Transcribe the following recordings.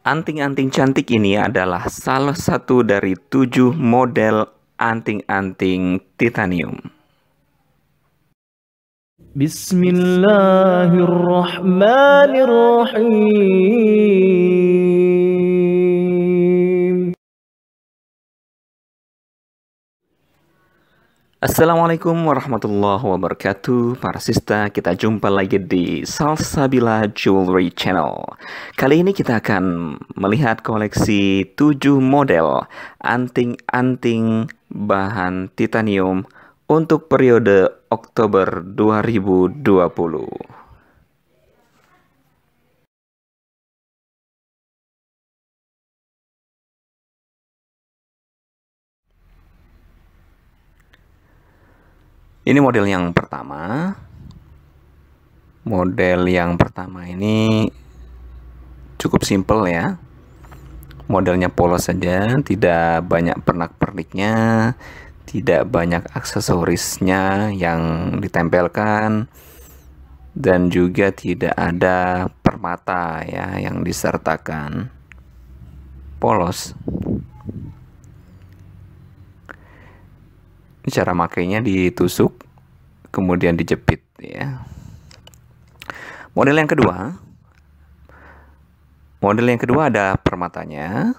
Anting-anting cantik ini adalah salah satu dari tujuh model anting-anting titanium. Bismillahirrahmanirrahim. Assalamualaikum warahmatullahi wabarakatuh Para sista, kita jumpa lagi di Salsabila Jewelry Channel Kali ini kita akan melihat koleksi 7 model Anting-anting bahan titanium Untuk periode Oktober 2020 Ini model yang pertama. Model yang pertama ini cukup simple ya. Modelnya polos saja, tidak banyak pernak-perniknya, tidak banyak aksesorisnya yang ditempelkan dan juga tidak ada permata ya yang disertakan polos cara makainya ditusuk kemudian dijepit ya. Model yang kedua, model yang kedua ada permatanya.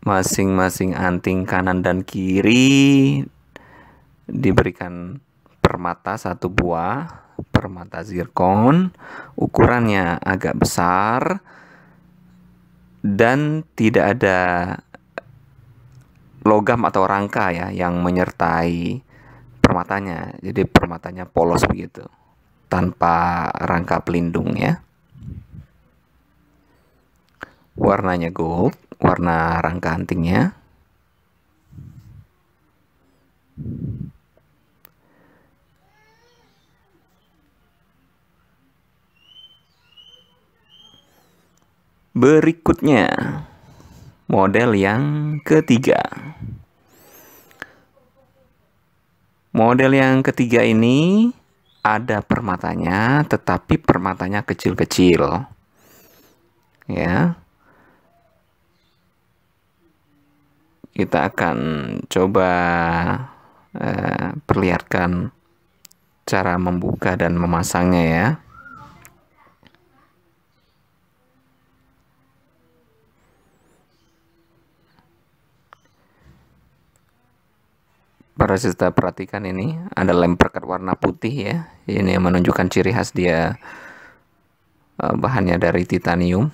Masing-masing anting kanan dan kiri diberikan permata satu buah, permata zirkon, ukurannya agak besar dan tidak ada logam atau rangka ya yang menyertai permatanya jadi permatanya polos begitu tanpa rangka pelindung ya warnanya gold warna rangka antingnya berikutnya model yang ketiga Model yang ketiga ini ada permatanya, tetapi permatanya kecil-kecil. Ya. Kita akan coba eh, perlihatkan cara membuka dan memasangnya ya. harus kita perhatikan ini ada lem perkat warna putih ya ini yang menunjukkan ciri khas dia eh, bahannya dari titanium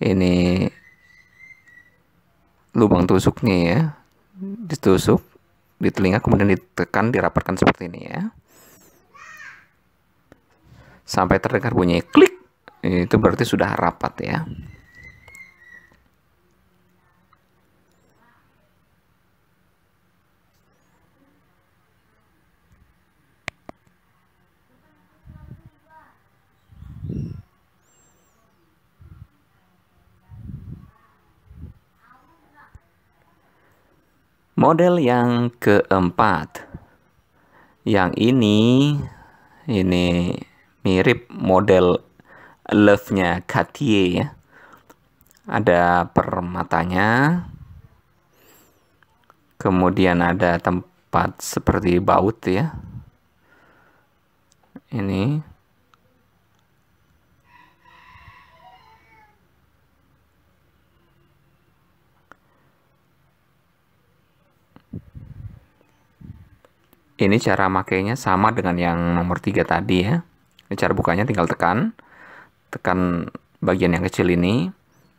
ini lubang tusuknya ya ditusuk di telinga kemudian ditekan dirapatkan seperti ini ya sampai terdengar bunyi klik itu berarti sudah rapat ya Model yang keempat. Yang ini ini mirip model love-nya Cartier ya. Ada permatanya. Kemudian ada tempat seperti baut ya. Ini Ini cara makainya sama dengan yang nomor 3 tadi ya. Ini cara bukanya tinggal tekan. Tekan bagian yang kecil ini,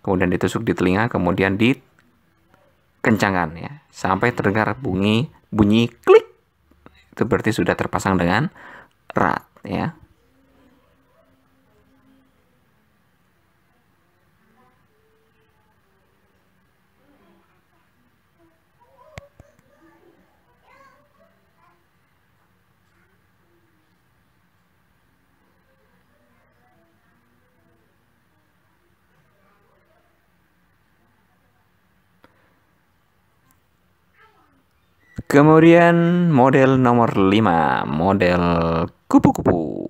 kemudian ditusuk di telinga, kemudian dikencangkan ya. Sampai terdengar bunyi bunyi klik. Itu berarti sudah terpasang dengan rat ya. Kemudian model nomor 5, model kupu-kupu.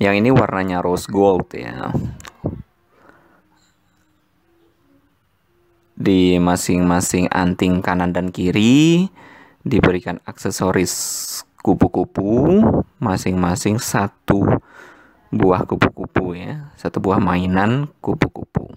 Yang ini warnanya rose gold ya. Di masing-masing anting kanan dan kiri diberikan aksesoris kupu-kupu masing-masing satu buah kupu-kupu ya, satu buah mainan kupu-kupu.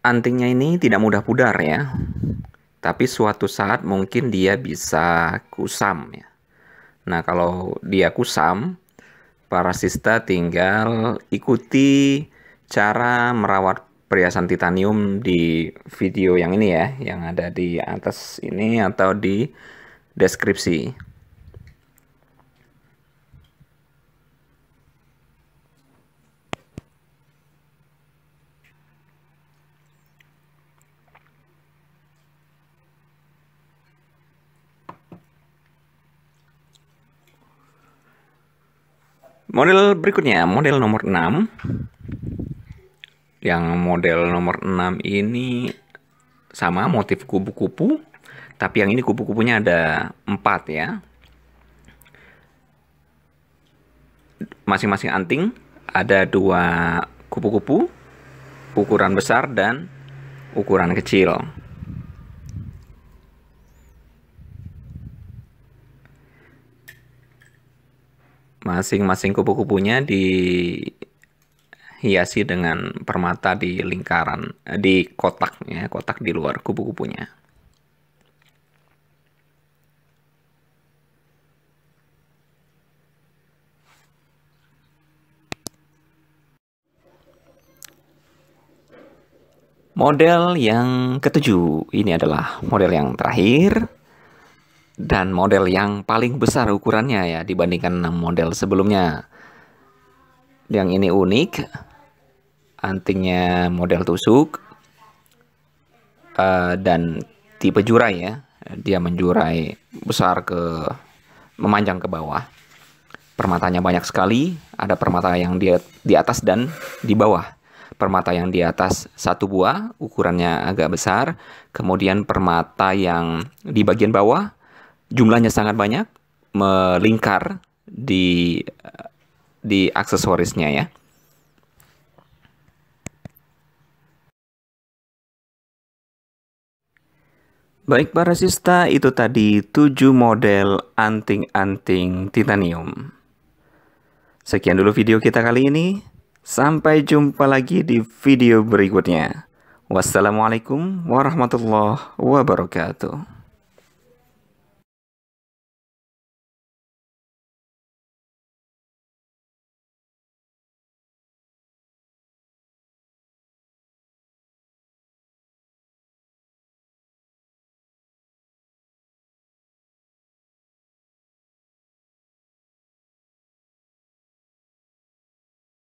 antingnya ini tidak mudah pudar ya. Tapi suatu saat mungkin dia bisa kusam ya. Nah, kalau dia kusam, para sista tinggal ikuti cara merawat perhiasan titanium di video yang ini ya, yang ada di atas ini atau di deskripsi. Model berikutnya, model nomor 6. Yang model nomor 6 ini sama motif kupu-kupu, tapi yang ini kupu-kupunya ada 4 ya. Masing-masing anting ada dua kupu-kupu, ukuran besar dan ukuran kecil. masing-masing kupu-kupunya dihiasi dengan permata di lingkaran eh, di kotaknya, kotak di luar kupu-kupunya. Model yang ketujuh ini adalah model yang terakhir dan model yang paling besar ukurannya ya dibandingkan model sebelumnya. Yang ini unik, antingnya model tusuk uh, dan tipe jurai ya, dia menjurai besar ke memanjang ke bawah. Permatanya banyak sekali, ada permata yang dia di atas dan di bawah. Permata yang di atas satu buah, ukurannya agak besar. Kemudian permata yang di bagian bawah jumlahnya sangat banyak melingkar di di aksesorisnya ya. Baik para sista, itu tadi 7 model anting-anting titanium. Sekian dulu video kita kali ini. Sampai jumpa lagi di video berikutnya. Wassalamualaikum warahmatullahi wabarakatuh.